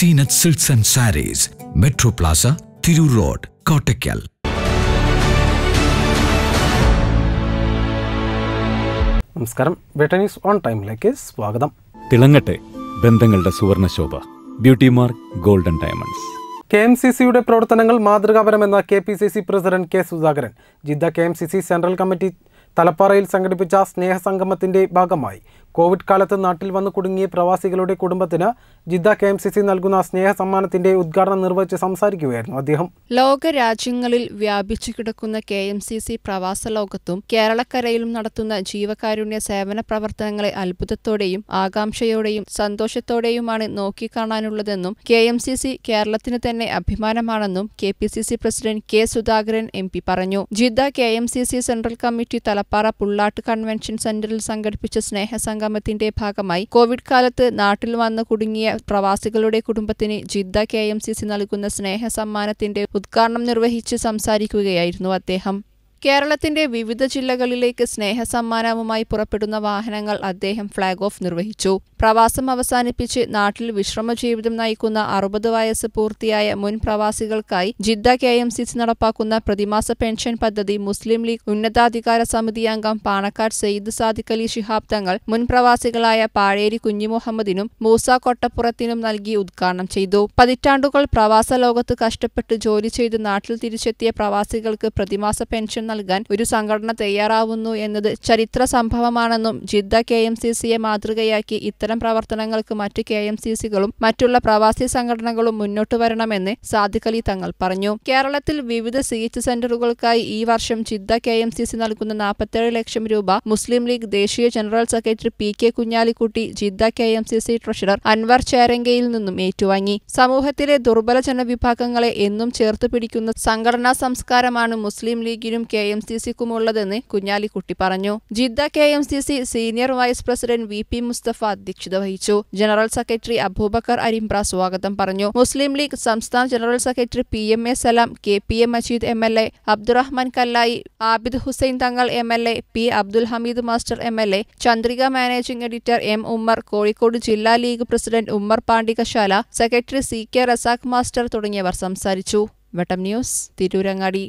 Zeenath silks and sarees metro plaza Tirur road Kottakkal നമസ്കാരം ബ്രിട്ടനീസ് on ടൈമിലേക്ക് സ്വാഗതം തിളങ്ങട്ടെ ബന്ധങ്ങളുടെ സുവർണശോഭ beauty mark golden diamonds K M C സിയുടെ പ്രവർത്തനങ്ങൾ മാതൃകാപരമെന്ന K P C C president K Sudhakaran Jeddah K M C C central committee തലപ്പാറയിൽ സംഘടിപ്പിച്ച സ്നേഹസംഗമത്തിന്റെ ഭാഗമായി കോവിഡ് കാലത്ത് നാട്ടിൽ വന്ന് കുടുങ്ങിയ പ്രവാസികളുടെ കുടുംബത്തിന് Jeddah K M C C നൽകുന്ന സ്നേഹ സമ്മാനത്തിന്റെ ഉദ്ഘാടനം നിർവഹിച്ച് സംസാരിക്കുകയായിരുന്നു അദ്ദേഹം ലോക രാജ്യങ്ങളിൽ വ്യാപിച്ചു കിടക്കുന്ന കെ എം സി സി പ്രവാസ ലോകത്തും കേരളക്കരയിലും നടത്തുന്ന ജീവകാരുണ്യ സേവന പ്രവർത്തനങ്ങളെ അത്ഭുതത്തോടെയും ആകാംക്ഷയോടെയും സന്തോഷത്തോടെയുമാണ് നോക്കിക്കാണാനുള്ളതെന്നും കെ എം സി സി കേരളത്തിന് തന്നെ അഭിമാനമാണെന്നും K P C C president K Sudhakaran M P പറഞ്ഞു Jeddah K M C C central committee Thalappara Pullat convention സെന്ററിൽ സംഘടിപ്പിച്ച സ്നേഹസംഘം സംഗമത്തിന്റെ ഭാഗമായി കോവിഡ് കാലത്ത് നാട്ടിൽ വന്ന് കുടുങ്ങിയ പ്രവാസികളുടെ കുടുംബത്തിന് Jeddah K M C C നൽകുന്ന സ്നേഹ സമ്മാനത്തിന്റെ ഉദ്ഘാടനം നിർവഹിച്ച് സംസാരിക്കുകയായിരുന്നു അദ്ദേഹം കേരളത്തിന്റെ വിവിധ ജില്ലകളിലേക്ക് സ്നേഹസമ്മാനവുമായി പുറപ്പെടുന്ന വാഹനങ്ങൾ അദ്ദേഹം ഫ്ളാഗ് ഓഫ് നിർവഹിച്ചു പ്രവാസം അവസാനിപ്പിച്ച് നാട്ടിൽ വിശ്രമ ജീവിതം നയിക്കുന്ന അറുപത് വയസ്സ് പൂർത്തിയായ മുൻ പ്രവാസികൾക്കായി Jeddah K M C C നടപ്പാക്കുന്ന പ്രതിമാസ പെൻഷൻ പദ്ധതി മുസ്ലിം ലീഗ് ഉന്നതാധികാര സമിതി അംഗം പാണക്കാട് സെയ്ദ് സാദിഖ് അലി ശിഹാബ് തങ്ങൾ മുൻ പ്രവാസികളായ പാഴേരി കുഞ്ഞിമുഹമ്മദിനും മൂസ കൊട്ടപ്പുറത്തിനും നൽകി ഉദ്ഘാടനം ചെയ്തു പതിറ്റാണ്ടുകൾ പ്രവാസ ലോകത്ത് കഷ്ടപ്പെട്ട് ജോലി ചെയ്ത് നാട്ടിൽ തിരിച്ചെത്തിയ പ്രവാസികൾക്ക് പ്രതിമാസ പെൻഷൻ നൽകാൻ ഒരു സംഘടന തയ്യാറാവുന്നു എന്നത് ചരിത്ര സംഭവമാണെന്നും ജിദ്ദ കെ എം സി സിയെ മാതൃകയാക്കി ഇത്തരം പ്രവർത്തനങ്ങൾക്ക് മറ്റ് കെ എം സി സികളും മറ്റുള്ള പ്രവാസി സംഘടനകളും മുന്നോട്ട് വരണമെന്ന് സാദിഖ് അലി തങ്ങൾ പറഞ്ഞു കേരളത്തിൽ വിവിധ സിഎച്ച് സെന്ററുകൾക്കായി ഈ വർഷം Jeddah K M C C നൽകുന്ന നാൽപ്പത്തേഴ് ലക്ഷം രൂപ മുസ്ലിം ലീഗ് ദേശീയ general secretary P K Kunhalikutty Jeddah K M C C treasurer Anwar ചേരങ്കയിൽ നിന്നും ഏറ്റുവാങ്ങി സമൂഹത്തിലെ ദുർബല ജനവിഭാഗങ്ങളെ എന്നും ചേർത്ത് പിടിക്കുന്ന സംഘടനാ സംസ്കാരമാണ് മുസ്ലിം ലീഗിനും കെ കെ എം സി സിക്കും ഉള്ളതെന്ന് കുഞ്ഞാലിക്കുട്ടി പറഞ്ഞു Jeddah K M C C senior vice president V P Mustafa അധ്യക്ഷത വഹിച്ചു ജനറൽ സെക്രട്ടറി അബൂബക്കർ അരിംബ്ര സ്വാഗതം പറഞ്ഞു മുസ്ലിം ലീഗ് സംസ്ഥാന general secretary P M A Salam K P M Majeed M L A Abdurahman Kallayi Abid Hussain Thangal M L A P Abdul Hameed master M L A Chandrika managing editor M Ummer Kozhikode ജില്ലാ League president Ummer Pandikasala secretary C K Razak master തുടങ്ങിയവർ സംസാരിച്ചു വെട്ടം news Tirurangadi